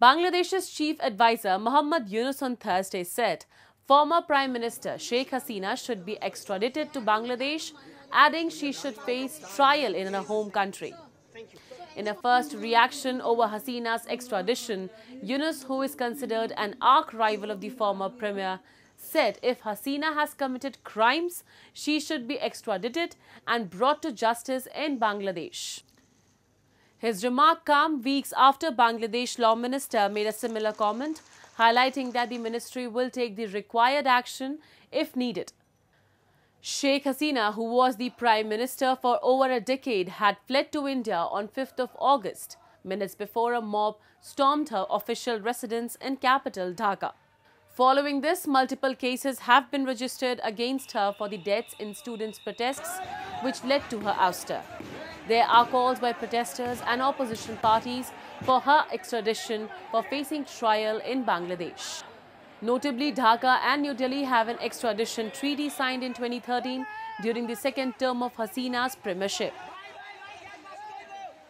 Bangladesh's chief advisor Mohammad Yunus on Thursday said former Prime Minister Sheikh Hasina should be extradited to Bangladesh, adding she should face trial in her home country. In a first reaction over Hasina's extradition, Yunus, who is considered an arch-rival of the former premier, said if Hasina has committed crimes, she should be extradited and brought to justice in Bangladesh. His remark came weeks after Bangladesh law minister made a similar comment, highlighting that the ministry will take the required action if needed. Sheikh Hasina, who was the prime minister for over a decade, had fled to India on 5th of August, minutes before a mob stormed her official residence in capital Dhaka. Following this, multiple cases have been registered against her for the deaths in students' protests, which led to her ouster. There are calls by protesters and opposition parties for her extradition for facing trial in Bangladesh. Notably, Dhaka and New Delhi have an extradition treaty signed in 2013 during the second term of Hasina's premiership.